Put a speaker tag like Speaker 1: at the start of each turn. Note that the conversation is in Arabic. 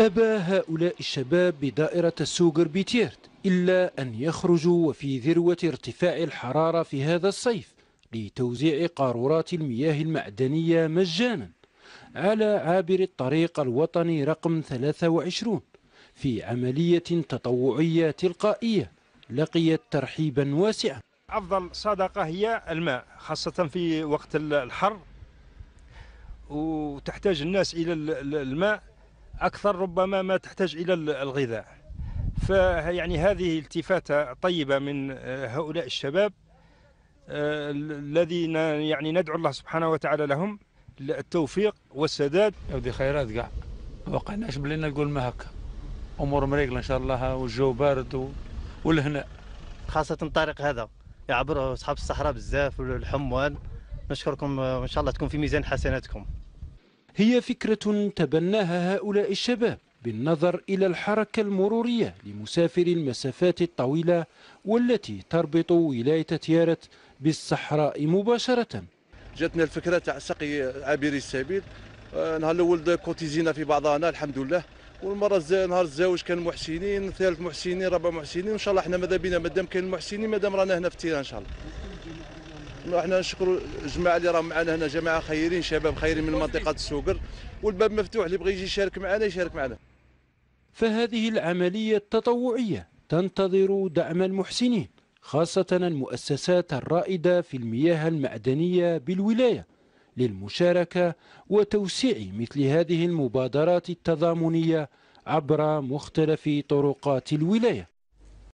Speaker 1: أبى هؤلاء الشباب بدائرة السوغر بيتيرت إلا أن يخرجوا وفي ذروة ارتفاع الحرارة في هذا الصيف لتوزيع قارورات المياه المعدنية مجانا على عابر الطريق الوطني رقم 23 في عملية تطوعية تلقائية لقيت ترحيبا واسعا
Speaker 2: أفضل صدقة هي الماء خاصة في وقت الحر وتحتاج الناس إلى الماء أكثر ربما ما تحتاج إلى الغذاء فيعني هذه التفاتة طيبة من آه، هؤلاء الشباب آه، الذين يعني ندعو الله سبحانه وتعالى لهم التوفيق والسداد ودي خيرات كاع وقعناش بلينا نقول ما هكا امور مريقله ان شاء الله والجو بارد والهناء خاصه الطريق هذا يعبر اصحاب الصحراء بزاف والحموان نشكركم وان آه، شاء الله تكون في ميزان حسناتكم
Speaker 1: هي فكرة تبناها هؤلاء الشباب بالنظر إلى الحركة المرورية لمسافر المسافات الطويلة والتي تربط ولاية تيارت بالصحراء مباشرة
Speaker 3: جاتنا الفكرة تاع سقي عابري السبيل آه، نهار الأول كوتيزينا في بعضنا الحمد لله والمرة نهار الزواج كان محسنين ثالث محسنين رابع محسنين وإن شاء الله احنا ماذا بينا مادام كاين المحسنين مادام رانا هنا في التيران إن شاء الله احنا نشكروا الجماعه اللي راهم معنا هنا جماعه خيرين شباب خيرين من منطقه السوقر والباب مفتوح اللي بغى يجي يشارك معنا يشارك معنا
Speaker 1: فهذه العمليه التطوعيه تنتظر دعم المحسنين خاصه المؤسسات الرائده في المياه المعدنيه بالولايه للمشاركه وتوسيع مثل هذه المبادرات التضامنيه عبر مختلف طرقات الولايه